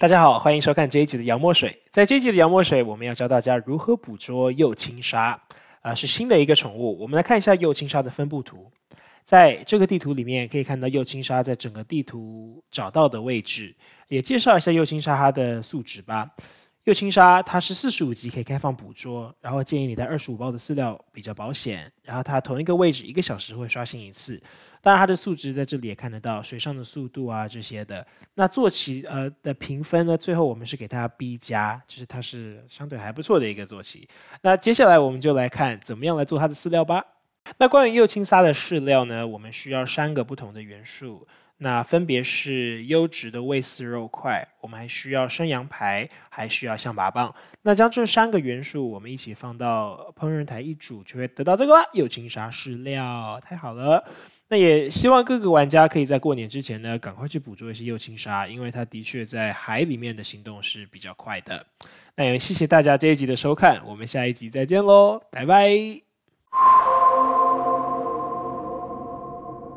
大家好，欢迎收看这一集的羊墨水。在这一集的羊墨水，我们要教大家如何捕捉幼青鲨啊，是新的一个宠物。我们来看一下幼青鲨的分布图，在这个地图里面可以看到幼青鲨在整个地图找到的位置。也介绍一下幼青鲨它的素质吧。幼青沙它是四十五级可以开放捕捉，然后建议你带二十五包的饲料比较保险。然后它同一个位置一个小时会刷新一次，当然它的数值在这里也看得到，水上的速度啊这些的。那坐骑呃的评分呢，最后我们是给它 B 加，就是它是相对还不错的一个坐骑。那接下来我们就来看怎么样来做它的饲料吧。那关于幼青沙的饲料呢，我们需要三个不同的元素。那分别是优质的卫饲肉块，我们还需要生羊排，还需要象拔蚌。那将这三个元素我们一起放到烹饪台一煮，就会得到这个啦，幼青沙食料，太好了。那也希望各个玩家可以在过年之前呢，赶快去捕捉一些幼青鲨，因为它的确在海里面的行动是比较快的。那也谢谢大家这一集的收看，我们下一集再见喽，拜拜。